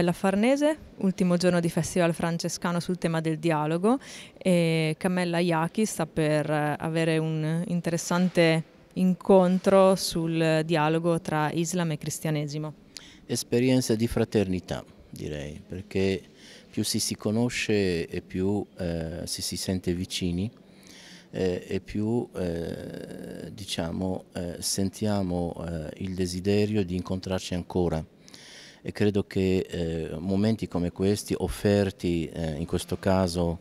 Cappella Farnese, ultimo giorno di Festival Francescano sul tema del dialogo e Camella Iachi sta per eh, avere un interessante incontro sul dialogo tra Islam e cristianesimo. Esperienza di fraternità direi, perché più si si conosce e più eh, si si sente vicini eh, e più eh, diciamo, eh, sentiamo eh, il desiderio di incontrarci ancora e credo che eh, momenti come questi, offerti eh, in questo caso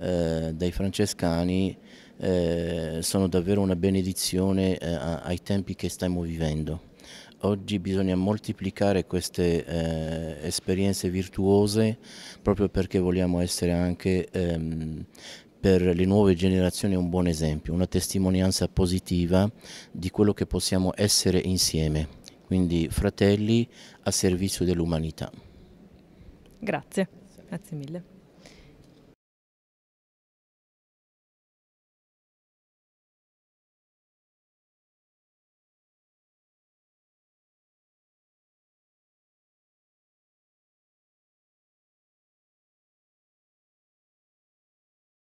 eh, dai francescani, eh, sono davvero una benedizione eh, ai tempi che stiamo vivendo. Oggi bisogna moltiplicare queste eh, esperienze virtuose proprio perché vogliamo essere anche ehm, per le nuove generazioni un buon esempio, una testimonianza positiva di quello che possiamo essere insieme quindi fratelli a servizio dell'umanità. Grazie, grazie mille.